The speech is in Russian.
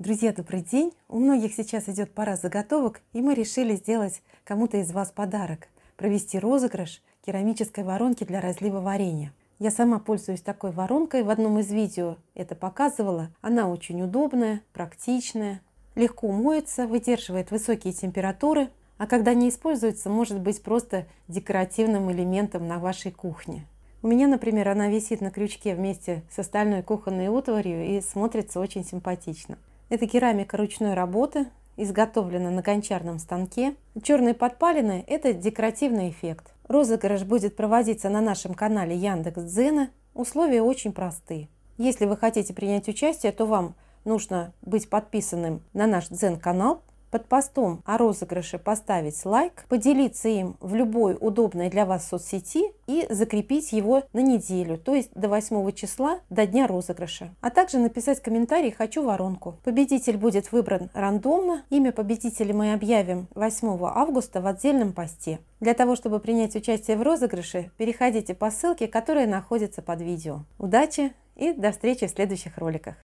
Друзья, добрый день! У многих сейчас идет пора заготовок, и мы решили сделать кому-то из вас подарок – провести розыгрыш керамической воронки для разлива варенья. Я сама пользуюсь такой воронкой, в одном из видео это показывала. Она очень удобная, практичная, легко моется, выдерживает высокие температуры, а когда не используется, может быть просто декоративным элементом на вашей кухне. У меня, например, она висит на крючке вместе с остальной кухонной утварью и смотрится очень симпатично. Это керамика ручной работы, изготовлена на гончарном станке. Черные подпалины – это декоративный эффект. Розыгрыш будет проводиться на нашем канале Яндекс Яндекс.Дзена. Условия очень простые. Если вы хотите принять участие, то вам нужно быть подписанным на наш Дзен-канал под постом о розыгрыше поставить лайк, поделиться им в любой удобной для вас соцсети и закрепить его на неделю, то есть до 8 числа, до дня розыгрыша. А также написать комментарий «Хочу воронку». Победитель будет выбран рандомно. Имя победителя мы объявим 8 августа в отдельном посте. Для того, чтобы принять участие в розыгрыше, переходите по ссылке, которая находится под видео. Удачи и до встречи в следующих роликах!